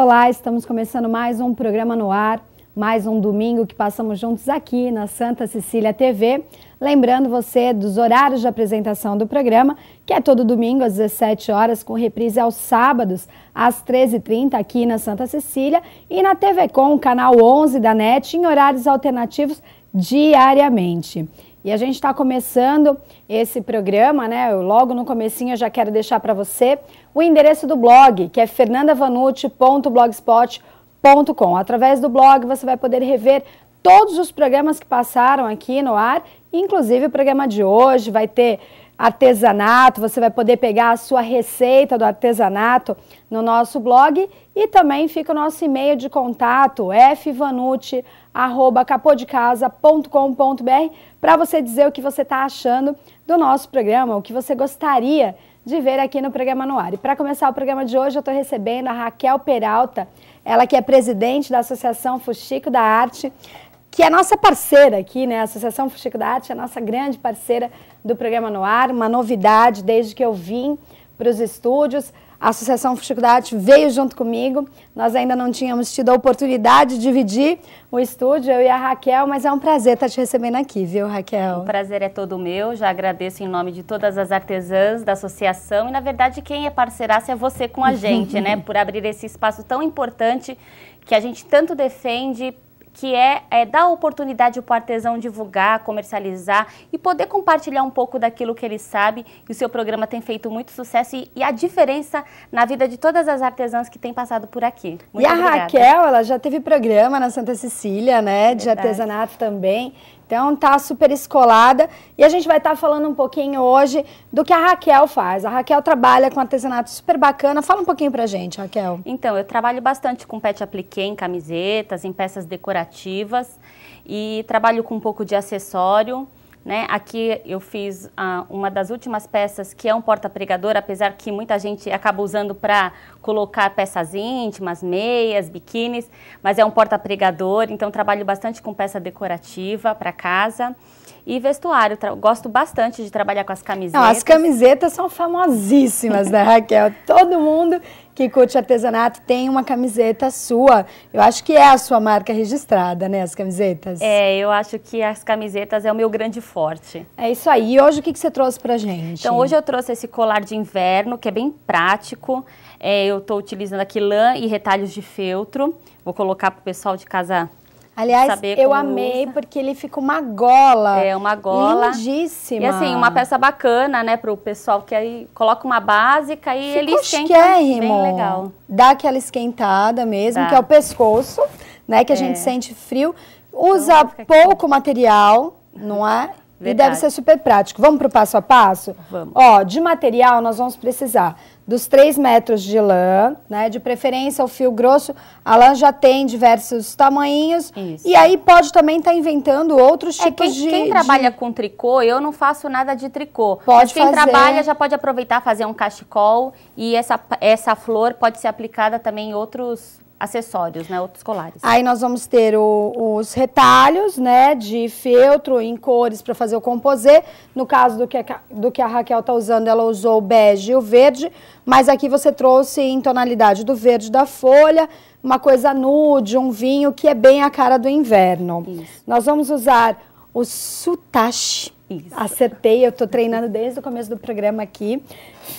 Olá, estamos começando mais um programa no ar, mais um domingo que passamos juntos aqui na Santa Cecília TV. Lembrando você dos horários de apresentação do programa, que é todo domingo às 17 horas, com reprise aos sábados às 13h30 aqui na Santa Cecília e na TV Com, canal 11 da NET, em horários alternativos diariamente. E a gente está começando esse programa, né? Eu, logo no comecinho eu já quero deixar para você o endereço do blog, que é fernandavanucci.blogspot.com. Através do blog você vai poder rever todos os programas que passaram aqui no ar, inclusive o programa de hoje, vai ter artesanato. Você vai poder pegar a sua receita do artesanato no nosso blog e também fica o nosso e-mail de contato fvanute@capodecasa.com.br para você dizer o que você está achando do nosso programa, o que você gostaria de ver aqui no programa no ar. E para começar o programa de hoje, eu estou recebendo a Raquel Peralta, ela que é presidente da Associação Fuxico da Arte que é nossa parceira aqui, né? A Associação Fuxico da Arte é nossa grande parceira do programa No Ar, uma novidade desde que eu vim para os estúdios. A Associação Fuxico da Arte veio junto comigo. Nós ainda não tínhamos tido a oportunidade de dividir o estúdio, eu e a Raquel, mas é um prazer estar te recebendo aqui, viu, Raquel? O prazer é todo meu. Já agradeço em nome de todas as artesãs da associação e, na verdade, quem é parceiraça é você com a gente, né? Por abrir esse espaço tão importante que a gente tanto defende que é, é dar oportunidade para o artesão divulgar, comercializar e poder compartilhar um pouco daquilo que ele sabe. E o seu programa tem feito muito sucesso e, e a diferença na vida de todas as artesãs que têm passado por aqui. Muito e obrigada. a Raquel, ela já teve programa na Santa Cecília, né, de artesanato também. Então tá super escolada e a gente vai estar tá falando um pouquinho hoje do que a Raquel faz. A Raquel trabalha com artesanato super bacana. Fala um pouquinho pra gente, Raquel. Então, eu trabalho bastante com pet applique em camisetas, em peças decorativas e trabalho com um pouco de acessório. Né? Aqui eu fiz ah, uma das últimas peças que é um porta-pregador, apesar que muita gente acaba usando para colocar peças íntimas, meias, biquínis, mas é um porta-pregador, então trabalho bastante com peça decorativa para casa. E vestuário, gosto bastante de trabalhar com as camisetas. Não, as camisetas são famosíssimas, né, Raquel? Todo mundo que curte artesanato tem uma camiseta sua. Eu acho que é a sua marca registrada, né, as camisetas? É, eu acho que as camisetas é o meu grande forte. É isso aí. E hoje o que, que você trouxe pra gente? Então, hoje eu trouxe esse colar de inverno, que é bem prático. É, eu estou utilizando aqui lã e retalhos de feltro. Vou colocar pro pessoal de casa Aliás, eu amei usa. porque ele fica uma gola. É, uma gola. Lindíssima. E assim, uma peça bacana, né, pro pessoal que aí coloca uma básica e fica ele esquenta bem legal. Dá aquela esquentada mesmo, Dá. que é o pescoço, né, que a gente é. sente frio. Então, usa pouco material, não é? Verdade. E deve ser super prático. Vamos para o passo a passo? Vamos. Ó, de material nós vamos precisar dos 3 metros de lã, né? De preferência o fio grosso. A lã já tem diversos tamanhinhos. Isso. E aí pode também estar tá inventando outros é, tipos quem, de... quem trabalha de... com tricô, eu não faço nada de tricô. Pode Mas quem fazer... trabalha já pode aproveitar, fazer um cachecol. E essa, essa flor pode ser aplicada também em outros acessórios, né, outros colares. Aí nós vamos ter o, os retalhos, né, de feltro em cores para fazer o composê. No caso do que, a, do que a Raquel tá usando, ela usou o bege e o verde, mas aqui você trouxe em tonalidade do verde da folha, uma coisa nude, um vinho que é bem a cara do inverno. Isso. Nós vamos usar o sutache Isso. Acertei, eu tô treinando desde o começo do programa aqui.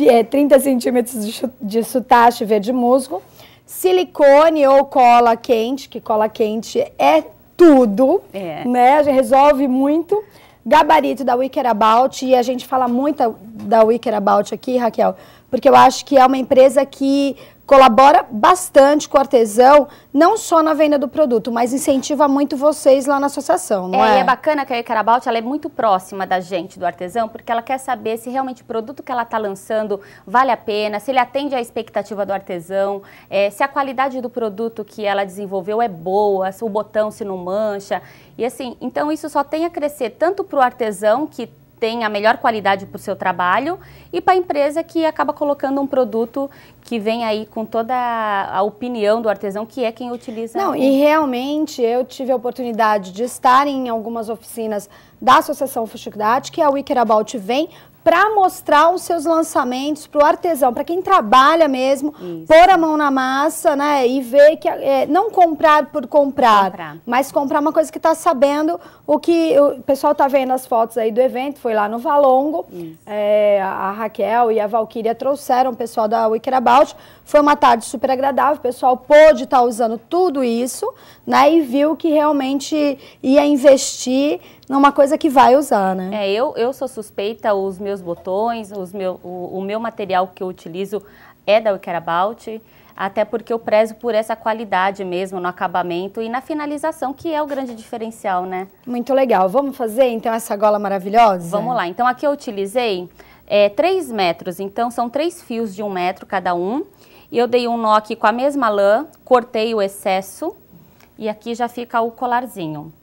É 30 centímetros de, de verde musgo silicone ou cola quente, que cola quente é tudo, é. né? A gente resolve muito. Gabarito da Wicker About, e a gente fala muito da Wicker About aqui, Raquel, porque eu acho que é uma empresa que colabora bastante com o artesão, não só na venda do produto, mas incentiva muito vocês lá na associação, não é? É, e é bacana que a Icarabalt ela é muito próxima da gente, do artesão, porque ela quer saber se realmente o produto que ela está lançando vale a pena, se ele atende à expectativa do artesão, é, se a qualidade do produto que ela desenvolveu é boa, se o botão se não mancha. E assim, então isso só tem a crescer tanto para o artesão que tem a melhor qualidade para o seu trabalho e para a empresa que acaba colocando um produto que vem aí com toda a opinião do artesão, que é quem utiliza. Não, e realmente eu tive a oportunidade de estar em algumas oficinas da Associação Fuxicidade, que é a Wikirabout vem para mostrar os seus lançamentos para o artesão, para quem trabalha mesmo, Isso. pôr a mão na massa, né? E ver que é, não comprar por comprar, comprar, mas comprar uma coisa que está sabendo o que o pessoal está vendo as fotos aí do evento, foi lá no Valongo, é, a Raquel e a Valquíria trouxeram o pessoal da Wikirabout foi uma tarde super agradável, o pessoal pôde estar tá usando tudo isso, né? E viu que realmente ia investir numa coisa que vai usar, né? É, eu, eu sou suspeita, os meus botões, os meu, o, o meu material que eu utilizo é da Wicarabout até porque eu prezo por essa qualidade mesmo no acabamento e na finalização, que é o grande diferencial, né? Muito legal. Vamos fazer então essa gola maravilhosa? Vamos lá. Então aqui eu utilizei é, 3 metros, então são três fios de um metro cada um. E eu dei um nó aqui com a mesma lã, cortei o excesso e aqui já fica o colarzinho.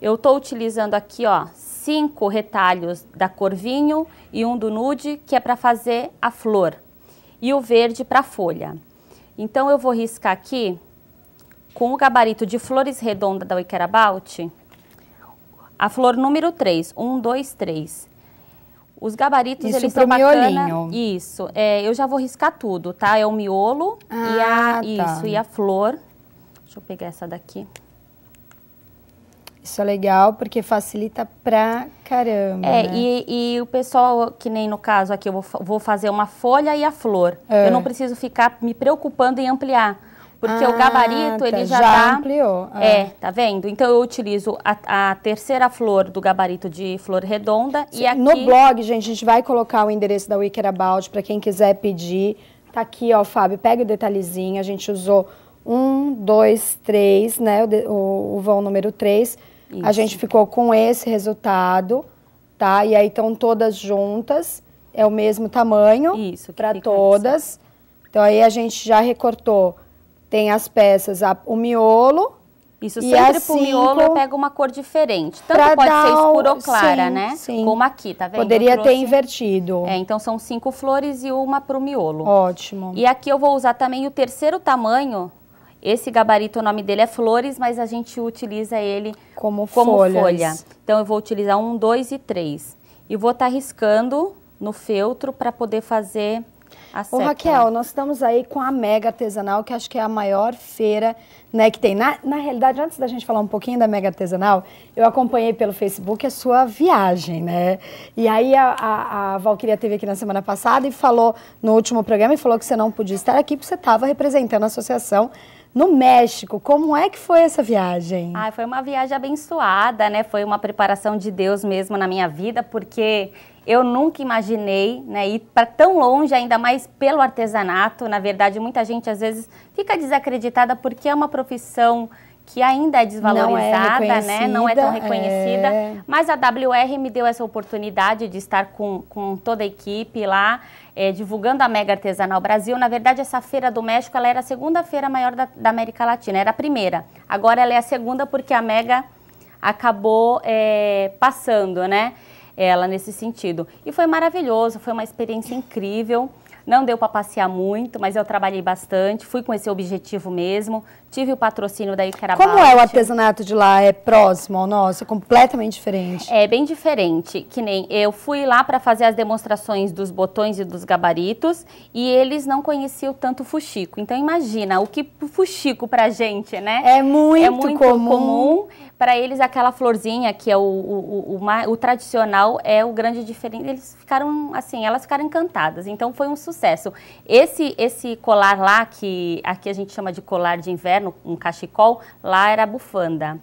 Eu estou utilizando aqui, ó, cinco retalhos da cor vinho e um do nude, que é para fazer a flor, e o verde para folha. Então, eu vou riscar aqui, com o gabarito de flores redonda da Wicker a flor número 3, 1, 2, 3. Os gabaritos, isso eles são bacana. Isso. É, eu já vou riscar tudo, tá? É o miolo ah, e a... Ah, tá. Isso, e a flor. Deixa eu pegar essa daqui. Isso é legal porque facilita pra caramba. É, né? e, e, o pessoal, que nem no caso aqui, eu vou, vou fazer uma folha e a flor. É. Eu não preciso ficar me preocupando em ampliar porque ah, o gabarito tá, ele já, já dá, tá ampliou. Ah. É, tá vendo? Então eu utilizo a, a, terceira flor do gabarito de flor redonda Sim, e aqui... No blog, gente, a gente vai colocar o endereço da Wicker About para quem quiser pedir. Tá aqui, ó, Fábio, pega o detalhezinho, a gente usou um, dois, três, né, o, o, o vão número três. Isso. A gente ficou com esse resultado, tá? E aí estão todas juntas, é o mesmo tamanho para todas. Então aí a gente já recortou tem as peças, a, o miolo. Isso e sempre pro miolo eu pego uma cor diferente. Tanto pode ser escuro ou clara, sim, né? Sim. Como aqui, tá vendo? Poderia ter invertido. É, então são cinco flores e uma pro miolo. Ótimo. E aqui eu vou usar também o terceiro tamanho esse gabarito, o nome dele é flores, mas a gente utiliza ele como, como folha. Então, eu vou utilizar um, dois e três. E vou estar tá riscando no feltro para poder fazer a Ô, Raquel, nós estamos aí com a Mega Artesanal, que acho que é a maior feira né, que tem. Na, na realidade, antes da gente falar um pouquinho da Mega Artesanal, eu acompanhei pelo Facebook a sua viagem, né? E aí a, a, a Valkyria teve aqui na semana passada e falou, no último programa, e falou que você não podia estar aqui porque você estava representando a associação no México. Como é que foi essa viagem? Ah, foi uma viagem abençoada, né? Foi uma preparação de Deus mesmo na minha vida, porque eu nunca imaginei né, ir para tão longe, ainda mais pelo artesanato. Na verdade, muita gente às vezes fica desacreditada porque é uma profissão que ainda é desvalorizada, não é né? Não é tão reconhecida. É... Mas a WR me deu essa oportunidade de estar com, com toda a equipe lá, é, divulgando a Mega Artesanal Brasil. Na verdade, essa feira do México ela era a segunda feira maior da, da América Latina, era a primeira. Agora ela é a segunda porque a Mega acabou é, passando, né? Ela nesse sentido. E foi maravilhoso, foi uma experiência incrível. Não deu para passear muito, mas eu trabalhei bastante, fui com esse objetivo mesmo. Tive o patrocínio da Icarabate. Como é o artesanato de lá? É próximo ao nosso? É completamente diferente? É bem diferente. Que nem eu fui lá para fazer as demonstrações dos botões e dos gabaritos e eles não conheciam tanto o fuxico. Então imagina o que fuxico para gente, né? É muito, é muito comum. comum para eles aquela florzinha que é o, o, o, o, o tradicional é o grande diferente. Eles ficaram assim, elas ficaram encantadas. Então foi um sucesso. Esse esse colar lá que aqui a gente chama de colar de inverno, um cachecol, lá era bufanda.